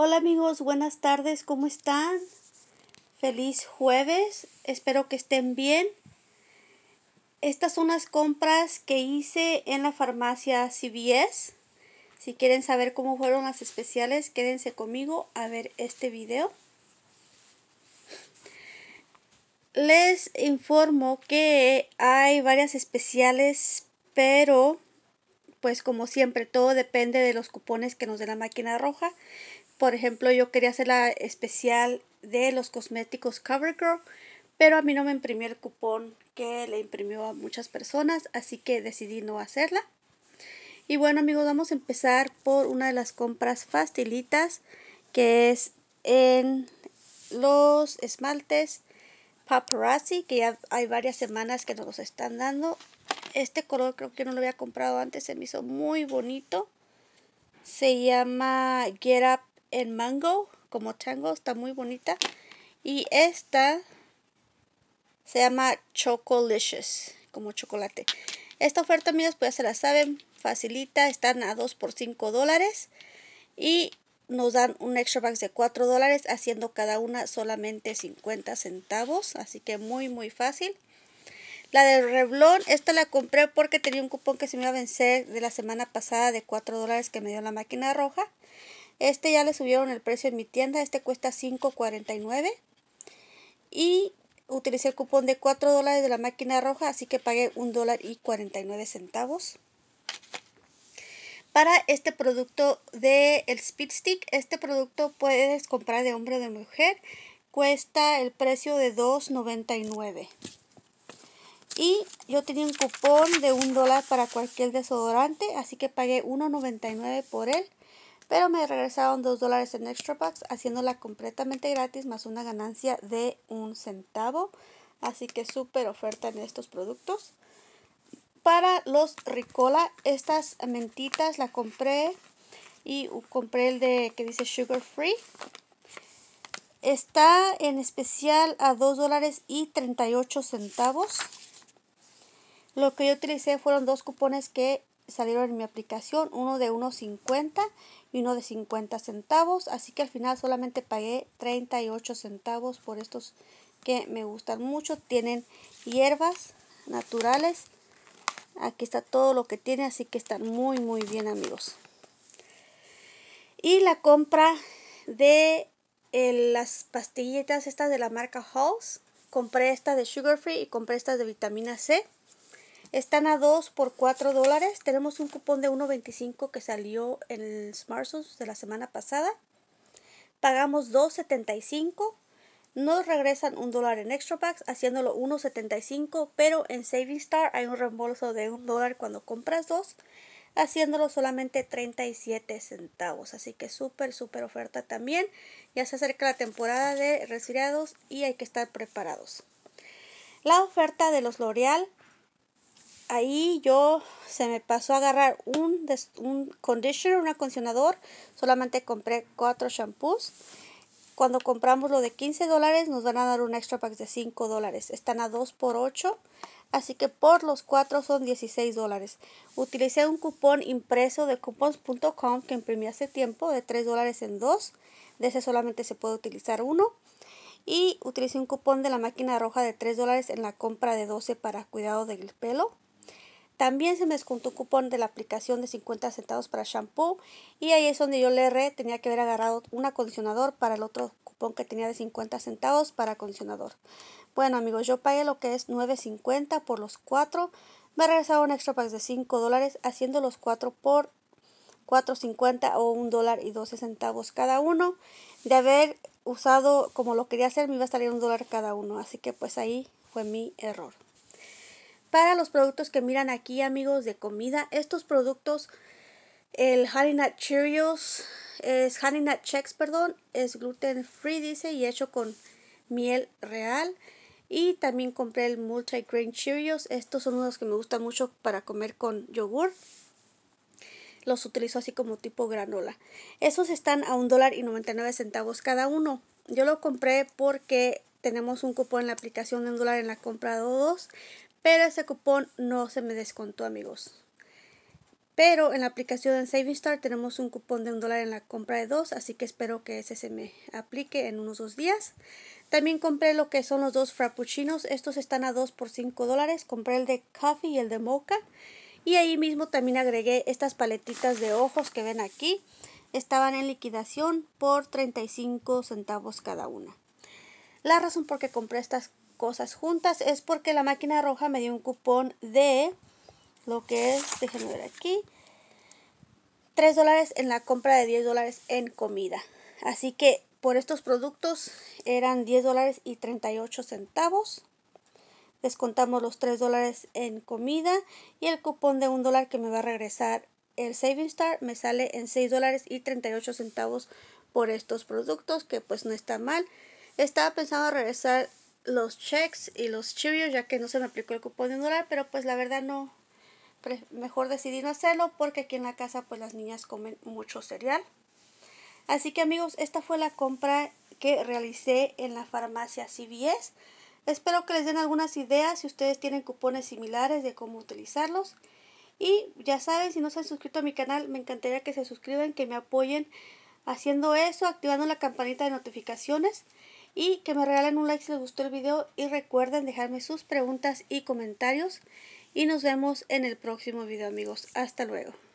Hola amigos, buenas tardes, ¿cómo están? Feliz jueves, espero que estén bien. Estas son las compras que hice en la farmacia CVS. Si quieren saber cómo fueron las especiales, quédense conmigo a ver este video. Les informo que hay varias especiales, pero pues como siempre todo depende de los cupones que nos dé la máquina roja por ejemplo, yo quería hacer la especial de los cosméticos CoverGirl, pero a mí no me imprimió el cupón que le imprimió a muchas personas, así que decidí no hacerla. Y bueno amigos, vamos a empezar por una de las compras facilitas, que es en los esmaltes paparazzi, que ya hay varias semanas que nos los están dando. Este color creo que no lo había comprado antes, se me hizo muy bonito. Se llama Get Up en mango, como chango, está muy bonita. Y esta se llama Chocolicious, como chocolate. Esta oferta, amigos, pues ya se la saben, facilita, están a 2 por 5 dólares. Y nos dan un extra box de 4 dólares, haciendo cada una solamente 50 centavos. Así que muy, muy fácil. La del Revlon, esta la compré porque tenía un cupón que se me iba a vencer de la semana pasada de 4 dólares que me dio la máquina roja. Este ya le subieron el precio en mi tienda, este cuesta $5.49 y utilicé el cupón de 4 dólares de la máquina roja, así que pagué $1.49 dólar y centavos. Para este producto del el Speed Stick, este producto puedes comprar de hombre o de mujer, cuesta el precio de $2.99. Y yo tenía un cupón de $1 dólar para cualquier desodorante, así que pagué $1.99 por él pero me regresaron 2 dólares en extra bucks. haciéndola completamente gratis más una ganancia de un centavo. Así que súper oferta en estos productos. Para los Ricola, estas mentitas la compré y compré el de que dice Sugar Free. Está en especial a 2 dólares y 38 centavos. Lo que yo utilicé fueron dos cupones que salieron en mi aplicación, uno de 1.50 y uno de 50 centavos, así que al final solamente pagué 38 centavos por estos que me gustan mucho. Tienen hierbas naturales. Aquí está todo lo que tiene, así que están muy muy bien amigos. Y la compra de eh, las pastillitas estas de la marca Halls. Compré estas de Sugar Free y compré estas de vitamina C. Están a 2 por 4 dólares. Tenemos un cupón de 1.25 que salió en el de la semana pasada. Pagamos 2.75. Nos regresan un dólar en Extra Packs haciéndolo 1.75, pero en Saving Star hay un reembolso de un dólar cuando compras dos, haciéndolo solamente 37 centavos. Así que súper, súper oferta también. Ya se acerca la temporada de resfriados y hay que estar preparados. La oferta de los L'Oreal ahí yo se me pasó a agarrar un, un conditioner, un acondicionador. Solamente compré cuatro shampoos. Cuando compramos lo de 15 dólares nos van a dar un extra pack de 5 dólares. Están a 2 por 8. Así que por los cuatro son 16 dólares. Utilicé un cupón impreso de coupons.com que imprimí hace tiempo de 3 dólares en 2. De ese solamente se puede utilizar uno y utilicé un cupón de la máquina roja de 3 dólares en la compra de 12 para cuidado del pelo. También se me descontó un cupón de la aplicación de 50 centavos para shampoo y ahí es donde yo le erré, tenía que haber agarrado un acondicionador para el otro cupón que tenía de 50 centavos para acondicionador. Bueno amigos, yo pagué lo que es 9.50 por los cuatro, me un extra pack de 5 dólares haciendo los cuatro por 4.50 o un dólar y centavos cada uno. De haber usado como lo quería hacer me iba a salir un dólar cada uno, así que pues ahí fue mi error. Para los productos que miran aquí, amigos, de comida, estos productos, el Honey Nut Cheerios, es Honey Nut Chex, perdón, es gluten free, dice, y hecho con miel real. Y también compré el Multi Grain Cheerios. Estos son unos que me gustan mucho para comer con yogur. Los utilizo así como tipo granola. Esos están a $1.99 cada uno. Yo lo compré porque tenemos un cupón en la aplicación de $1 en la compra de dos pero ese cupón no se me descontó, amigos. Pero en la aplicación de Saving Star tenemos un cupón de un dólar en la compra de dos, así que espero que ese se me aplique en unos dos días. También compré lo que son los dos frappuccinos. Estos están a dos por cinco dólares. Compré el de coffee y el de mocha. Y ahí mismo también agregué estas paletitas de ojos que ven aquí. Estaban en liquidación por 35 centavos cada una. La razón por que compré estas cosas juntas es porque la máquina roja me dio un cupón de lo que es, déjenme ver aquí, 3 dólares en la compra de 10 dólares en comida. Así que por estos productos eran 10 dólares y 38 centavos. Descontamos los 3 dólares en comida y el cupón de 1 dólar que me va a regresar el Saving Star me sale en 6 dólares y 38 centavos por estos productos que pues no está mal. Estaba pensando regresar los checks y los Cheerios, ya que no se me aplicó el cupón de un dólar, pero pues la verdad no, mejor decidí no hacerlo porque aquí en la casa pues las niñas comen mucho cereal. Así que amigos, esta fue la compra que realicé en la farmacia CVS. Espero que les den algunas ideas si ustedes tienen cupones similares de cómo utilizarlos. Y ya saben, si no se han suscrito a mi canal, me encantaría que se suscriban, que me apoyen haciendo eso, activando la campanita de notificaciones y que me regalen un like si les gustó el video y recuerden dejarme sus preguntas y comentarios y nos vemos en el próximo video amigos. Hasta luego.